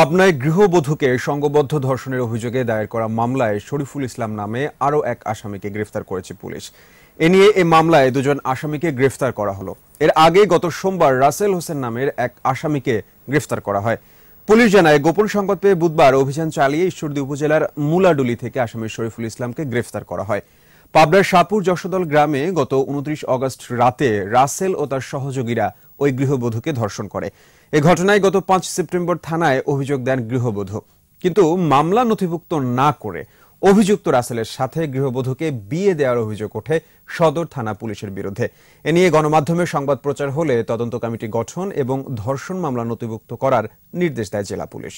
পাবনায় গৃহবধূকে সংঘবদ্ধ ধর্ষণের অভিযোগে দায়ের করা মামলায় শরীফুল ইসলাম নামে আরও এক আসামিকে গ্রেফতার করেছে পুলিশ এ নিয়ে এ মামলায় দুজন আসামিকে গ্রেফতার করা হলো এর আগে গত সোমবার রাসেল হোসেন নামের এক আসামিকে গ্রেফতার করা হয় পুলিশ জানায় গোপন সংবাদ পেয়ে বুধবার অভিযান চালিয়ে ঈশ্বরদী উপজেলার মুলাডুলি থেকে আসামি শরীফুল ইসলামকে গ্রেফতার করা হয় পাবনার শাহপুর যশোদল গ্রামে গত উনত্রিশ অগস্ট রাতে রাসেল ও তার সহযোগীরা ওই গৃহবধূকে ধর্ষণ করে এ ঘটনায় গত পাঁচ সেপ্টেম্বর থানায় অভিযোগ দেন গৃহবধূ কিন্তু মামলা নথিভুক্ত না করে অভিযুক্ত রাসেলের সাথে গৃহবধূকে বিয়ে দেওয়ার অভিযোগ ওঠে সদর থানা পুলিশের বিরুদ্ধে এ নিয়ে গণমাধ্যমে সংবাদ প্রচার হলে তদন্ত কমিটি গঠন এবং ধর্ষণ মামলা নথিভুক্ত করার নির্দেশ দেয় জেলা পুলিশ